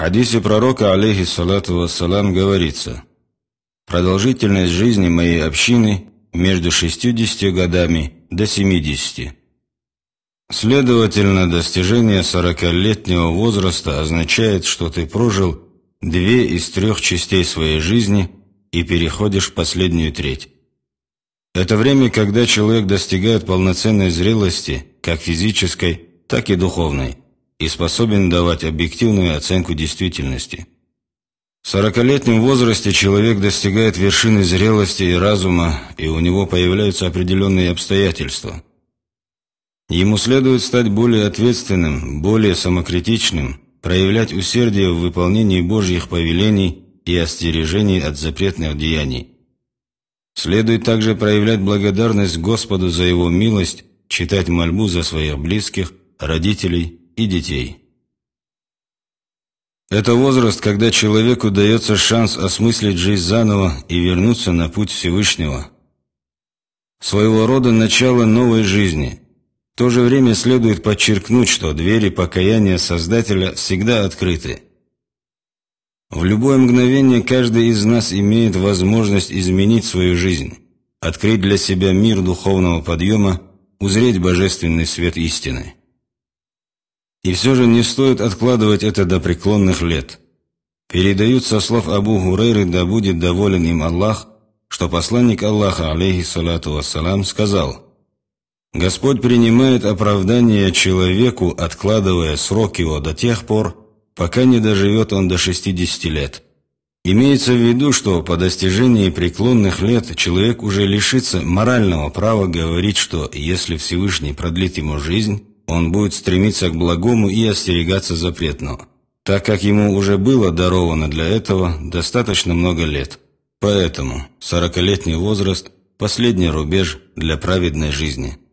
хадисе пророка, алейхиссалату вассалам, говорится «Продолжительность жизни моей общины между 60 годами до 70». Следовательно, достижение 40-летнего возраста означает, что ты прожил две из трех частей своей жизни и переходишь в последнюю треть. Это время, когда человек достигает полноценной зрелости, как физической, так и духовной и способен давать объективную оценку действительности. В сорокалетнем возрасте человек достигает вершины зрелости и разума, и у него появляются определенные обстоятельства. Ему следует стать более ответственным, более самокритичным, проявлять усердие в выполнении Божьих повелений и остережений от запретных деяний. Следует также проявлять благодарность Господу за Его милость, читать мольбу за своих близких, родителей и детей. Это возраст, когда человеку дается шанс осмыслить жизнь заново и вернуться на путь Всевышнего. Своего рода начало новой жизни. В то же время следует подчеркнуть, что двери покаяния Создателя всегда открыты. В любое мгновение каждый из нас имеет возможность изменить свою жизнь, открыть для себя мир духовного подъема, узреть божественный свет истины. И все же не стоит откладывать это до преклонных лет. Передают со слов Абу Гурейры, да будет доволен им Аллах, что посланник Аллаха, алейхиссалату вассалам, сказал, «Господь принимает оправдание человеку, откладывая срок его до тех пор, пока не доживет он до 60 лет». Имеется в виду, что по достижении преклонных лет человек уже лишится морального права говорить, что если Всевышний продлит ему жизнь, он будет стремиться к благому и остерегаться запретного, так как ему уже было даровано для этого достаточно много лет. Поэтому сорокалетний возраст – последний рубеж для праведной жизни –